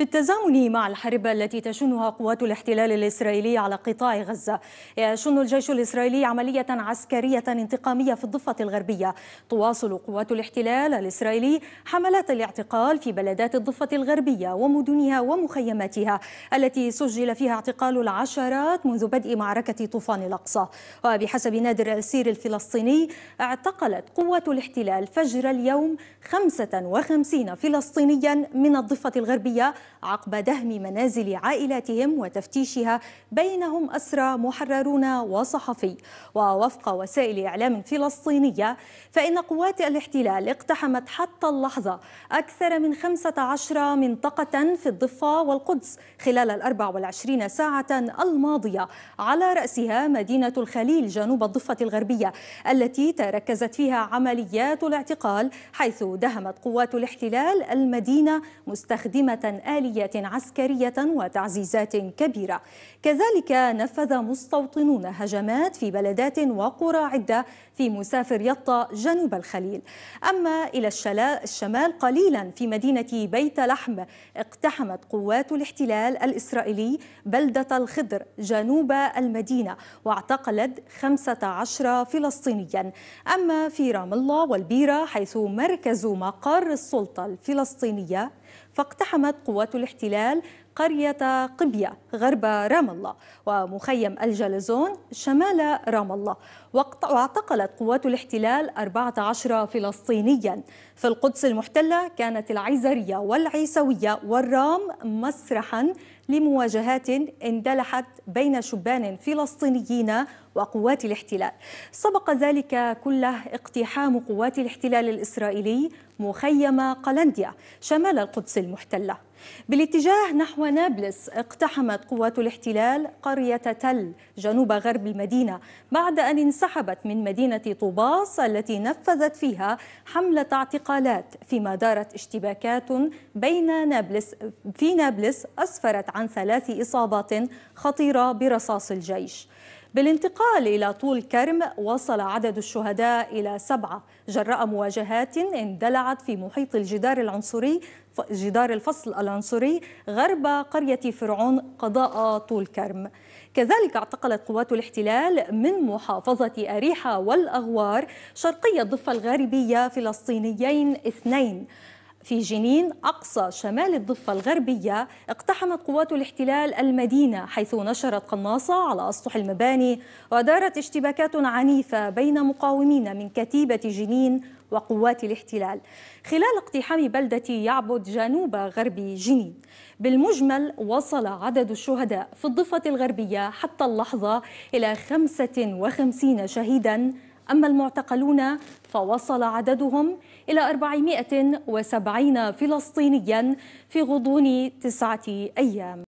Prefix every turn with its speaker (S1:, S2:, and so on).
S1: بالتزامن مع الحرب التي تشنها قوات الاحتلال الإسرائيلي على قطاع غزة يشن الجيش الإسرائيلي عملية عسكرية انتقامية في الضفة الغربية تواصل قوات الاحتلال الإسرائيلي حملات الاعتقال في بلدات الضفة الغربية ومدنها ومخيماتها التي سجل فيها اعتقال العشرات منذ بدء معركة طوفان الأقصى وبحسب نادر السير الفلسطيني اعتقلت قوات الاحتلال فجر اليوم 55 فلسطينيا من الضفة الغربية عقب دهم منازل عائلاتهم وتفتيشها بينهم أسرى محررون وصحفي ووفق وسائل إعلام فلسطينية فإن قوات الاحتلال اقتحمت حتى اللحظة أكثر من 15 منطقة في الضفة والقدس خلال ال 24 ساعة الماضية على رأسها مدينة الخليل جنوب الضفة الغربية التي تركزت فيها عمليات الاعتقال حيث دهمت قوات الاحتلال المدينة مستخدمة آليات عسكرية وتعزيزات كبيرة كذلك نفذ مستوطنون هجمات في بلدات وقرى عدة في مسافر يطا جنوب الخليل أما إلى الشمال قليلا في مدينة بيت لحم اقتحمت قوات الاحتلال الإسرائيلي بلدة الخضر جنوب المدينة واعتقلت 15 فلسطينيا أما في رام الله والبيرة حيث مركز مقر السلطة الفلسطينية فاقتحمت قوات الاحتلال قرية قبية غرب رام الله ومخيم الجلزون شمال رام الله واعتقلت قوات الاحتلال 14 فلسطينيا في القدس المحتلة كانت العيزرية والعيسوية والرام مسرحا لمواجهات اندلحت بين شبان فلسطينيين وقوات الاحتلال سبق ذلك كله اقتحام قوات الاحتلال الإسرائيلي مخيم قلنديا شمال القدس المحتلة بالاتجاه نحو نابلس اقتحمت قوات الاحتلال قرية تل جنوب غرب المدينة بعد أن انسحبت من مدينة طوباس التي نفذت فيها حملة اعتقالات فيما دارت اشتباكات بين نابلس في نابلس أسفرت عن عن ثلاث إصابات خطيرة برصاص الجيش بالانتقال إلى طول كرم وصل عدد الشهداء إلى سبعة جراء مواجهات اندلعت في محيط الجدار العنصري جدار الفصل العنصري غرب قرية فرعون قضاء طول كرم كذلك اعتقلت قوات الاحتلال من محافظة أريحة والأغوار شرقي الضفة الغربية فلسطينيين اثنين في جنين أقصى شمال الضفة الغربية اقتحمت قوات الاحتلال المدينة حيث نشرت قناصة على أسطح المباني ودارت اشتباكات عنيفة بين مقاومين من كتيبة جنين وقوات الاحتلال خلال اقتحام بلدة يعبد جنوب غرب جنين بالمجمل وصل عدد الشهداء في الضفة الغربية حتى اللحظة إلى 55 شهيداً أما المعتقلون فوصل عددهم إلى 470 فلسطينيا في غضون تسعة أيام